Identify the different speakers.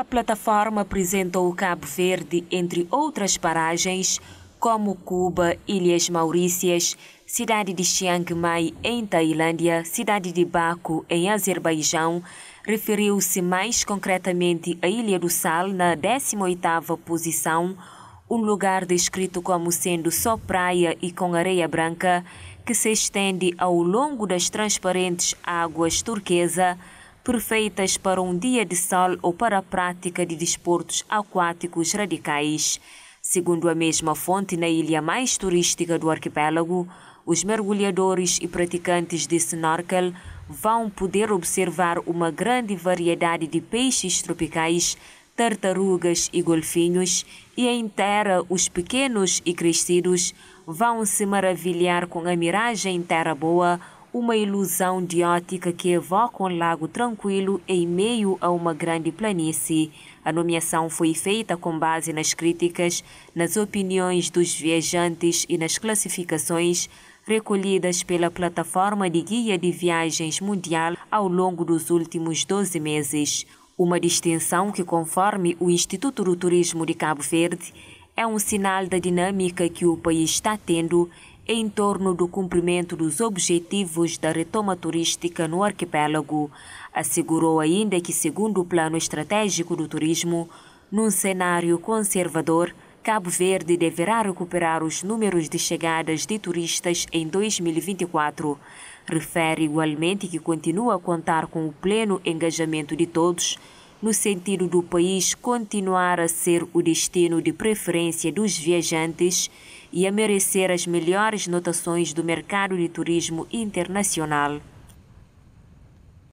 Speaker 1: A plataforma apresentou o Cabo Verde, entre outras paragens, como Cuba, Ilhas Maurícias, cidade de Chiang Mai, em Tailândia, cidade de Baku, em Azerbaijão, referiu-se mais concretamente à Ilha do Sal, na 18ª posição, um lugar descrito como sendo só praia e com areia branca, que se estende ao longo das transparentes águas turquesa, perfeitas para um dia de sol ou para a prática de desportos aquáticos radicais. Segundo a mesma fonte, na ilha mais turística do arquipélago, os mergulhadores e praticantes de snorkel vão poder observar uma grande variedade de peixes tropicais, tartarugas e golfinhos, e em terra os pequenos e crescidos vão se maravilhar com a miragem terra boa uma ilusão de ótica que evoca um lago tranquilo em meio a uma grande planície. A nomeação foi feita com base nas críticas, nas opiniões dos viajantes e nas classificações recolhidas pela plataforma de guia de viagens mundial ao longo dos últimos 12 meses. Uma distinção que, conforme o Instituto do Turismo de Cabo Verde, é um sinal da dinâmica que o país está tendo em torno do cumprimento dos objetivos da retoma turística no arquipélago. Assegurou ainda que, segundo o Plano Estratégico do Turismo, num cenário conservador, Cabo Verde deverá recuperar os números de chegadas de turistas em 2024. Refere igualmente que continua a contar com o pleno engajamento de todos no sentido do país continuar a ser o destino de preferência dos viajantes e a merecer as melhores notações do mercado de turismo internacional.